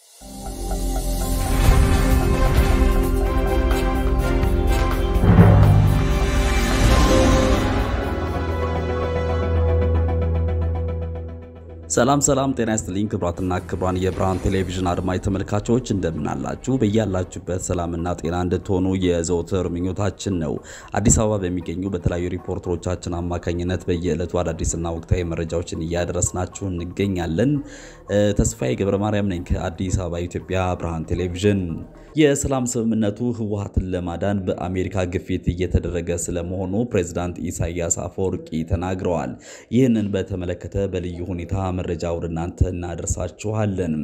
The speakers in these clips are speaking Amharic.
Thank you. ሰላም ሰላም፣ ጤና ይስጥልኝ ክብራትና ክብራን የብርሃን ቴሌቪዥን አድማጭ ተመልካቾች እንደምናላችሁ፣ በያላችሁበት ሰላምና ጤና እንድትሆኑ የዘውትር ምኞታችን ነው። አዲስ አበባ በሚገኙ በተለያዩ ሪፖርተሮቻችን አማካኝነት በየዕለቱ አዳዲስና ወቅታዊ መረጃዎችን እያደረስናችሁ እንገኛለን። ተስፋዬ ገብረ ማርያም ነኝ ከአዲስ አበባ ኢትዮጵያ ብርሃን ቴሌቪዥን። የሰላም ስምምነቱ ህወሓትን ለማዳን በአሜሪካ ግፊት እየተደረገ ስለመሆኑ ፕሬዝዳንት ኢሳያስ አፈወርቂ ተናግረዋል። ይህንን በተመለከተ በልዩ ሁኔታ መረጃ ወደ እናንተ እናደርሳችኋለን።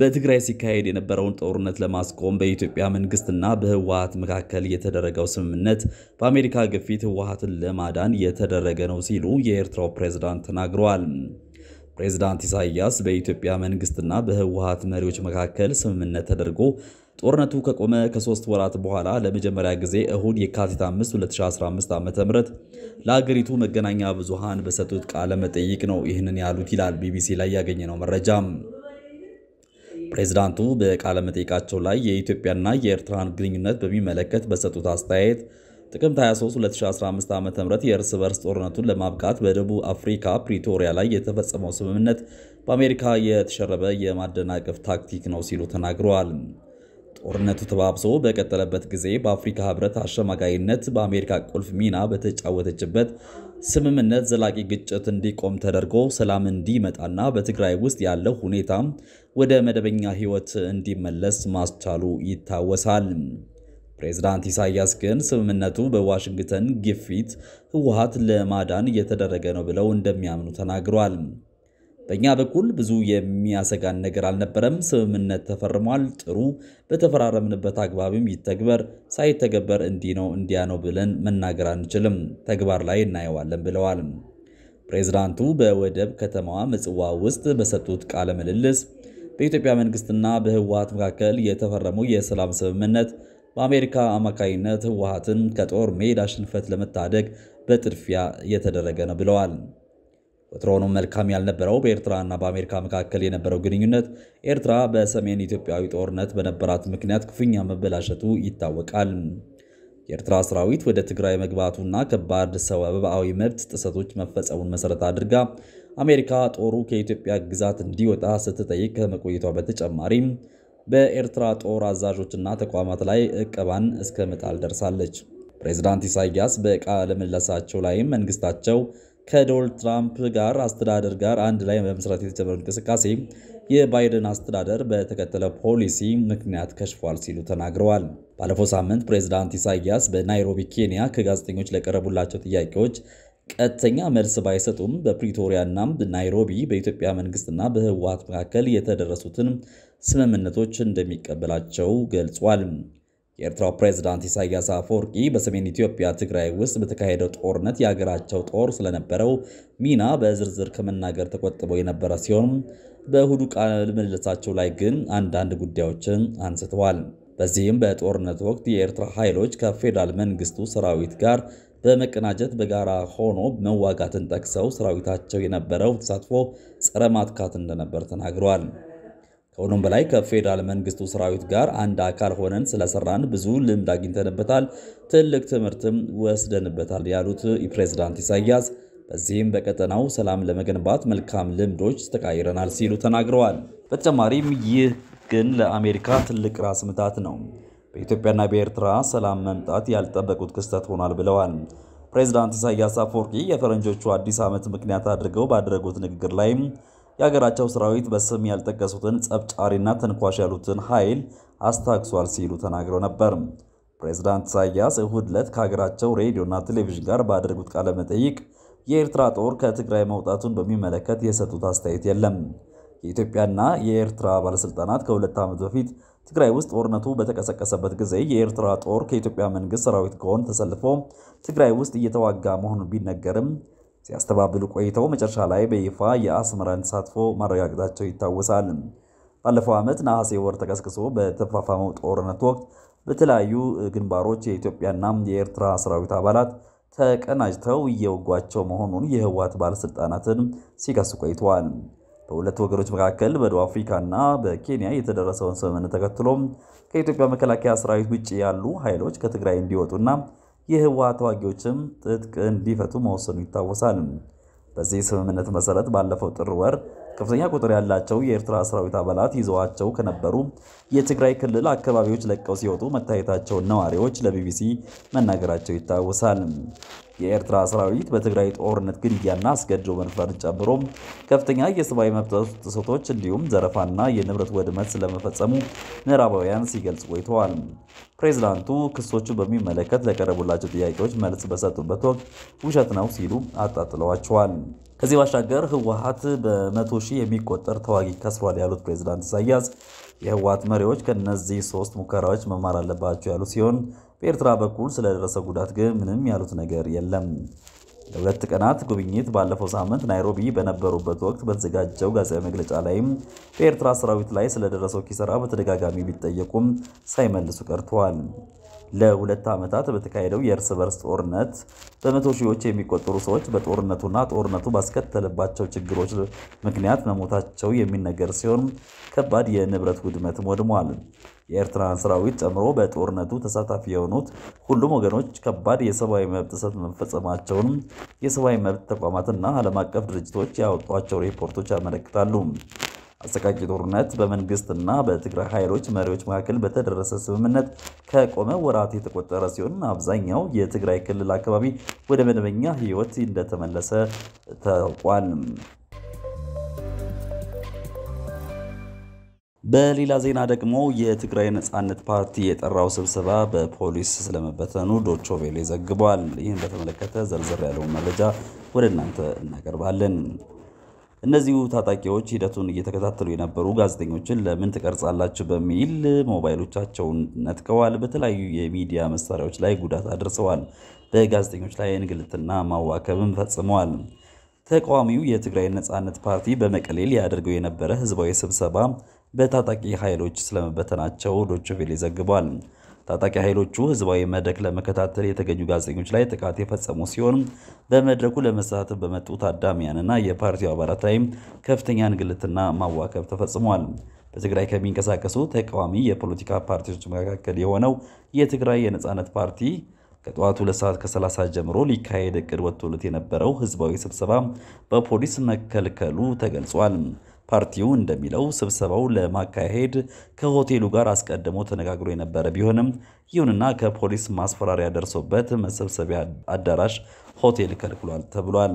በትግራይ ሲካሄድ የነበረውን ጦርነት ለማስቆም በኢትዮጵያ መንግስትና በህወሀት መካከል የተደረገው ስምምነት በአሜሪካ ግፊት ህወሀትን ለማዳን የተደረገ ነው ሲሉ የኤርትራው ፕሬዝዳንት ተናግረዋል። ፕሬዝዳንት ኢሳያስ በኢትዮጵያ መንግስትና በህወሀት መሪዎች መካከል ስምምነት ተደርጎ ጦርነቱ ከቆመ ከሶስት ወራት በኋላ ለመጀመሪያ ጊዜ እሁድ የካቲት 5 2015 ዓ ም ለአገሪቱ መገናኛ ብዙሃን በሰጡት ቃለ መጠይቅ ነው ይህንን ያሉት ይላል ቢቢሲ ላይ ያገኘነው መረጃ። ፕሬዝዳንቱ በቃለ መጠይቃቸው ላይ የኢትዮጵያና የኤርትራን ግንኙነት በሚመለከት በሰጡት አስተያየት ጥቅምት 23 2015 ዓ ም የእርስ በርስ ጦርነቱን ለማብቃት በደቡብ አፍሪካ ፕሪቶሪያ ላይ የተፈጸመው ስምምነት በአሜሪካ የተሸረበ የማደናቀፍ ታክቲክ ነው ሲሉ ተናግረዋል። ጦርነቱ ተባብሶ በቀጠለበት ጊዜ በአፍሪካ ህብረት አሸማጋይነት በአሜሪካ ቁልፍ ሚና በተጫወተችበት ስምምነት ዘላቂ ግጭት እንዲቆም ተደርጎ ሰላም እንዲመጣና በትግራይ ውስጥ ያለው ሁኔታ ወደ መደበኛ ህይወት እንዲመለስ ማስቻሉ ይታወሳል። ፕሬዝዳንት ኢሳያስ ግን ስምምነቱ በዋሽንግተን ግፊት ህወሀት ለማዳን እየተደረገ ነው ብለው እንደሚያምኑ ተናግሯል። በእኛ በኩል ብዙ የሚያሰጋን ነገር አልነበረም። ስምምነት ተፈርሟል። ጥሩ፣ በተፈራረምንበት አግባብም ይተግበር። ሳይተገበር እንዲህ ነው እንዲያ ነው ብለን መናገር አንችልም። ተግባር ላይ እናየዋለን ብለዋል። ፕሬዝዳንቱ በወደብ ከተማዋ ምጽዋ ውስጥ በሰጡት ቃለ ምልልስ በኢትዮጵያ መንግስትና በህወሀት መካከል የተፈረመው የሰላም ስምምነት በአሜሪካ አማካኝነት ህወሀትን ከጦር ሜዳ ሽንፈት ለመታደግ በጥድፊያ እየተደረገ ነው ብለዋል። በጥሮኑ መልካም ያልነበረው በኤርትራና በአሜሪካ መካከል የነበረው ግንኙነት ኤርትራ በሰሜን ኢትዮጵያዊ ጦርነት በነበራት ምክንያት ክፉኛ መበላሸቱ ይታወቃል። የኤርትራ ሰራዊት ወደ ትግራይ መግባቱና ከባድ ሰብአዊ መብት ጥሰቶች መፈጸሙን መሰረት አድርጋ አሜሪካ ጦሩ ከኢትዮጵያ ግዛት እንዲወጣ ስትጠይቅ ከመቆየቷ በተጨማሪም በኤርትራ ጦር አዛዦችና ተቋማት ላይ እቀባን እስከ መጣል ደርሳለች። ፕሬዚዳንት ኢሳያስ በቃለ ምልልሳቸው ላይም መንግስታቸው ከዶናልድ ትራምፕ ጋር አስተዳደር ጋር አንድ ላይ በመስራት የተጀመረው እንቅስቃሴ የባይደን አስተዳደር በተከተለ ፖሊሲ ምክንያት ከሽፏል ሲሉ ተናግረዋል። ባለፈው ሳምንት ፕሬዚዳንት ኢሳያስ በናይሮቢ ኬንያ ከጋዜጠኞች ለቀረቡላቸው ጥያቄዎች ቀጥተኛ መልስ ባይሰጡም በፕሪቶሪያና ናይሮቢ በኢትዮጵያ መንግስትና በህወሀት መካከል የተደረሱትን ስምምነቶች እንደሚቀበላቸው ገልጿል። የኤርትራው ፕሬዝዳንት ኢሳያስ አፈወርቂ በሰሜን ኢትዮጵያ ትግራይ ውስጥ በተካሄደው ጦርነት የሀገራቸው ጦር ስለነበረው ሚና በዝርዝር ከመናገር ተቆጥበው የነበረ ሲሆን በእሁዱ ቃለ ምልልሳቸው ላይ ግን አንዳንድ ጉዳዮችን አንስተዋል። በዚህም በጦርነት ወቅት የኤርትራ ኃይሎች ከፌዴራል መንግስቱ ሰራዊት ጋር በመቀናጀት በጋራ ሆኖ መዋጋትን ጠቅሰው ሰራዊታቸው የነበረው ተሳትፎ ጸረ ማጥቃት እንደነበር ተናግረዋል። ከሆኖም በላይ ከፌዴራል መንግስቱ ሰራዊት ጋር አንድ አካል ሆነን ስለሰራን ብዙ ልምድ አግኝተንበታል፣ ትልቅ ትምህርትም ወስደንበታል ያሉት ፕሬዝዳንት ኢሳያስ በዚህም በቀጠናው ሰላም ለመገንባት መልካም ልምዶች ተቃይረናል ሲሉ ተናግረዋል። በተጨማሪም ይህ ግን ለአሜሪካ ትልቅ ራስ ምታት ነው፣ በኢትዮጵያና በኤርትራ ሰላም መምጣት ያልጠበቁት ክስተት ሆኗል ብለዋል። ፕሬዚዳንት ኢሳያስ አፈወርቂ የፈረንጆቹ አዲስ ዓመት ምክንያት አድርገው ባደረጉት ንግግር ላይም የሀገራቸው ሰራዊት በስም ያልጠቀሱትን ጸብጫሪና ተንኳሽ ያሉትን ኃይል አስታክሷል ሲሉ ተናግረው ነበር። ፕሬዚዳንት ኢሳያስ እሁድ ዕለት ከሀገራቸው ሬዲዮና ቴሌቪዥን ጋር ባደረጉት ቃለ መጠይቅ የኤርትራ ጦር ከትግራይ መውጣቱን በሚመለከት የሰጡት አስተያየት የለም። የኢትዮጵያና የኤርትራ ባለስልጣናት ከሁለት ዓመት በፊት ትግራይ ውስጥ ጦርነቱ በተቀሰቀሰበት ጊዜ የኤርትራ ጦር ከኢትዮጵያ መንግስት ሰራዊት ጎን ተሰልፎ ትግራይ ውስጥ እየተዋጋ መሆኑን ቢነገርም ሲያስተባብሉ ቆይተው መጨረሻ ላይ በይፋ የአስመራን ተሳትፎ ማረጋገጣቸው ይታወሳል። ባለፈው ዓመት ነሐሴ ወር ተቀስቅሶ በተፋፋመው ጦርነት ወቅት በተለያዩ ግንባሮች የኢትዮጵያና የኤርትራ ሰራዊት አባላት ተቀናጅተው እየወጓቸው መሆኑን የህወሓት ባለስልጣናትን ሲከሱ ቆይተዋል። በሁለቱ ወገኖች መካከል በደቡብ አፍሪካና በኬንያ የተደረሰውን ስምምነት ተከትሎም ከኢትዮጵያ መከላከያ ሰራዊት ውጭ ያሉ ኃይሎች ከትግራይ እንዲወጡና የህወሓት ተዋጊዎችም ትጥቅ እንዲፈቱ መወሰኑ ይታወሳል። በዚህ ስምምነት መሰረት ባለፈው ጥር ወር ከፍተኛ ቁጥር ያላቸው የኤርትራ ሰራዊት አባላት ይዘዋቸው ከነበሩ የትግራይ ክልል አካባቢዎች ለቀው ሲወጡ መታየታቸውን ነዋሪዎች ለቢቢሲ መናገራቸው ይታወሳል። የኤርትራ ሰራዊት በትግራይ ጦርነት ግድያና አስገድዶ መድፈርን ጨምሮ ከፍተኛ የሰብአዊ መብት ጥሰቶች እንዲሁም ዘረፋና የንብረት ወድመት ስለመፈጸሙ ምዕራባውያን ሲገልጽ ቆይተዋል። ፕሬዚዳንቱ ክሶቹን በሚመለከት ለቀረቡላቸው ጥያቄዎች መልስ በሰጡበት ወቅት ውሸት ነው ሲሉ አጣጥለዋቸዋል። ከዚህ ባሻገር ህወሀት በመቶ ሺህ የሚቆጠር ተዋጊ ከስሯል ያሉት ፕሬዚዳንት ኢሳያስ የህወሀት መሪዎች ከነዚህ ሶስት ሙከራዎች መማር አለባቸው ያሉ ሲሆን በኤርትራ በኩል ስለደረሰ ጉዳት ግን ምንም ያሉት ነገር የለም። ለሁለት ቀናት ጉብኝት ባለፈው ሳምንት ናይሮቢ በነበሩበት ወቅት በተዘጋጀው ጋዜጣዊ መግለጫ ላይም በኤርትራ ሰራዊት ላይ ስለደረሰው ኪሰራ በተደጋጋሚ ቢጠየቁም ሳይመልሱ ቀርተዋል። ለሁለት ዓመታት በተካሄደው የእርስ በርስ ጦርነት በመቶ ሺዎች የሚቆጠሩ ሰዎች በጦርነቱና ጦርነቱ ባስከተለባቸው ችግሮች ምክንያት መሞታቸው የሚነገር ሲሆን ከባድ የንብረት ውድመትም ወድሟል። የኤርትራን ሰራዊት ጨምሮ በጦርነቱ ተሳታፊ የሆኑት ሁሉም ወገኖች ከባድ የሰብአዊ መብት ጥሰት መፈጸማቸውን የሰብአዊ መብት ተቋማትና ዓለም አቀፍ ድርጅቶች ያወጧቸው ሪፖርቶች ያመለክታሉ። አሰቃቂ ጦርነት በመንግስትና በትግራይ ኃይሎች መሪዎች መካከል በተደረሰ ስምምነት ከቆመ ወራት የተቆጠረ ሲሆን አብዛኛው የትግራይ ክልል አካባቢ ወደ መደበኛ ህይወት እንደተመለሰ ታውቋል። በሌላ ዜና ደግሞ የትግራይ ነጻነት ፓርቲ የጠራው ስብሰባ በፖሊስ ስለመበተኑ ዶቾቬሌ ዘግቧል። ይህን በተመለከተ ዘርዘር ያለውን መረጃ ወደ እናንተ እናቀርባለን። እነዚሁ ታጣቂዎች ሂደቱን እየተከታተሉ የነበሩ ጋዜጠኞችን ለምን ትቀርጻላችሁ በሚል ሞባይሎቻቸውን ነጥቀዋል። በተለያዩ የሚዲያ መሳሪያዎች ላይ ጉዳት አድርሰዋል። በጋዜጠኞች ላይ እንግልትና ማዋከብም ፈጽመዋል። ተቃዋሚው የትግራይ ነጻነት ፓርቲ በመቀሌ ሊያደርገው የነበረ ህዝባዊ ስብሰባ በታጣቂ ኃይሎች ስለመበተናቸው ዶችቬሌ ዘግቧል። ታጣቂ ኃይሎቹ ህዝባዊ መድረክ ለመከታተል የተገኙ ጋዜጠኞች ላይ ጥቃት የፈጸሙ ሲሆን በመድረኩ ለመሳተፍ በመጡ ታዳሚያንና የፓርቲው አባላት ላይም ከፍተኛ እንግልትና ማዋከብ ተፈጽሟል። በትግራይ ከሚንቀሳቀሱ ተቃዋሚ የፖለቲካ ፓርቲዎች መካከል የሆነው የትግራይ የነፃነት ፓርቲ ከጠዋቱ ሁለት ሰዓት ከ30 ጀምሮ ሊካሄድ እቅድ ወጥቶለት የነበረው ህዝባዊ ስብሰባ በፖሊስ መከልከሉ ተገልጿል። ፓርቲው እንደሚለው ስብሰባው ለማካሄድ ከሆቴሉ ጋር አስቀድሞ ተነጋግሮ የነበረ ቢሆንም ይሁንና ከፖሊስ ማስፈራሪያ ደርሶበት መሰብሰቢያ አዳራሽ ሆቴል ከልክሏል ተብሏል።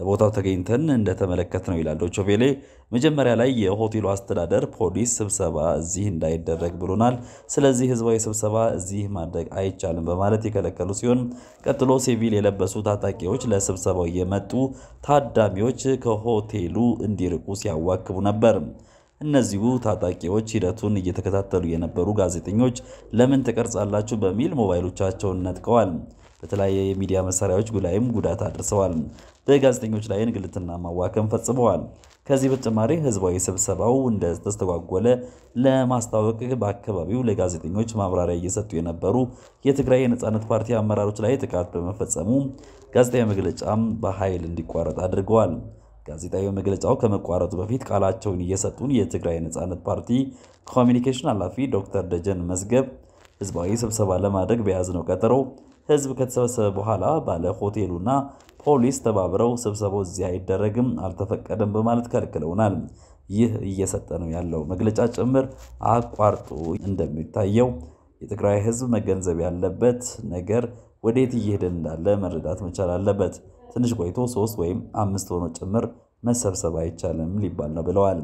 በቦታው ተገኝተን እንደተመለከት ነው ይላል ዶቾቬሌ። መጀመሪያ ላይ የሆቴሉ አስተዳደር ፖሊስ ስብሰባ እዚህ እንዳይደረግ ብሎናል፣ ስለዚህ ህዝባዊ ስብሰባ እዚህ ማድረግ አይቻልም በማለት የከለከሉ ሲሆን ቀጥሎ ሲቪል የለበሱ ታጣቂዎች ለስብሰባው የመጡ ታዳሚዎች ከሆቴሉ እንዲርቁ ሲያዋክቡ ነበር። እነዚሁ ታጣቂዎች ሂደቱን እየተከታተሉ የነበሩ ጋዜጠኞች ለምን ትቀርጻላችሁ በሚል ሞባይሎቻቸውን ነጥቀዋል። በተለያየ የሚዲያ መሳሪያዎች ላይም ጉዳት አድርሰዋል። በጋዜጠኞች ላይ እንግልትና ማዋከም ፈጽመዋል። ከዚህ በተጨማሪ ህዝባዊ ስብሰባው እንደተስተጓጎለ ለማስታወቅ በአካባቢው ለጋዜጠኞች ማብራሪያ እየሰጡ የነበሩ የትግራይ የነፃነት ፓርቲ አመራሮች ላይ ጥቃት በመፈጸሙ ጋዜጣዊ መግለጫም በኃይል እንዲቋረጥ አድርገዋል። ጋዜጣዊ መግለጫው ከመቋረጡ በፊት ቃላቸውን እየሰጡን የትግራይ ነፃነት ፓርቲ ኮሚኒኬሽን ኃላፊ ዶክተር ደጀን መዝገብ ህዝባዊ ስብሰባ ለማድረግ በያዝነው ቀጠሮ ህዝብ ከተሰበሰበ በኋላ ባለ ሆቴሉና ፖሊስ ተባብረው ስብሰባው እዚህ አይደረግም፣ አልተፈቀደም በማለት ከልክለውናል። ይህ እየሰጠ ነው ያለው መግለጫ ጭምር አቋርጡ። እንደሚታየው የትግራይ ህዝብ መገንዘብ ያለበት ነገር ወዴት እየሄደ እንዳለ መረዳት መቻል አለበት። ትንሽ ቆይቶ ሶስት ወይም አምስት ሆኖ ጭምር መሰብሰብ አይቻልም ሊባል ነው ብለዋል።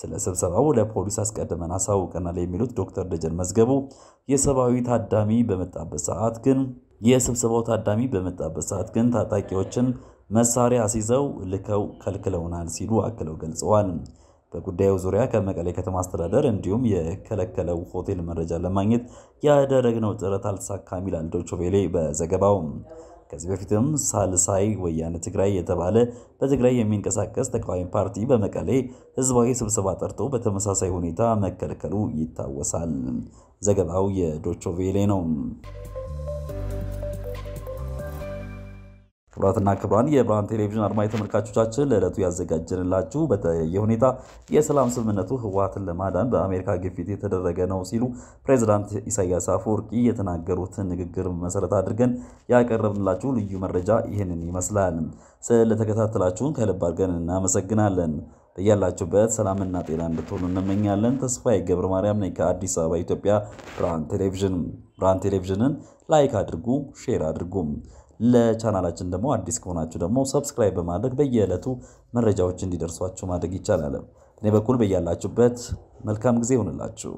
ስለ ስብሰባው ለፖሊስ አስቀድመን አሳውቀናል የሚሉት ዶክተር ደጀን መዝገቡ የሰብአዊ ታዳሚ በመጣበት ሰዓት ግን የስብሰባው ታዳሚ በመጣበት ሰዓት ግን ታጣቂዎችን መሳሪያ አስይዘው ልከው ከልክለውናል ሲሉ አክለው ገልጸዋል። በጉዳዩ ዙሪያ ከመቀሌ ከተማ አስተዳደር እንዲሁም የከለከለው ሆቴል መረጃ ለማግኘት ያደረግነው ጥረት አልተሳካም ይላል ዶይቼ ቬለ በዘገባው። ከዚህ በፊትም ሳልሳይ ወያነ ትግራይ የተባለ በትግራይ የሚንቀሳቀስ ተቃዋሚ ፓርቲ በመቀሌ ህዝባዊ ስብሰባ ጠርቶ በተመሳሳይ ሁኔታ መከልከሉ ይታወሳል። ዘገባው የዶይቼ ቬለ ነው። ክቡራትና ክቡራን የብርሃን ቴሌቪዥን አድማጭ ተመልካቾቻችን ለዕለቱ ያዘጋጀንላችሁ በተለየ ሁኔታ የሰላም ስምምነቱ ህወሓትን ለማዳን በአሜሪካ ግፊት የተደረገ ነው ሲሉ ፕሬዚዳንት ኢሳያስ አፈወርቂ የተናገሩትን ንግግር መሰረት አድርገን ያቀረብንላችሁ ልዩ መረጃ ይህንን ይመስላል። ስለተከታተላችሁን ከልብ አድርገን እናመሰግናለን። በያላችሁበት ሰላምና ጤና እንድትሆኑ እንመኛለን። ተስፋዬ ገብረ ማርያም ነኝ ከአዲስ አበባ ኢትዮጵያ ብርሃን ቴሌቪዥን። ብርሃን ቴሌቪዥንን ላይክ አድርጉ፣ ሼር አድርጉ። ለቻናላችን ደግሞ አዲስ ከሆናችሁ ደግሞ ሰብስክራይብ በማድረግ በየዕለቱ መረጃዎች እንዲደርሷችሁ ማድረግ ይቻላል። እኔ በኩል በያላችሁበት መልካም ጊዜ ይሆንላችሁ።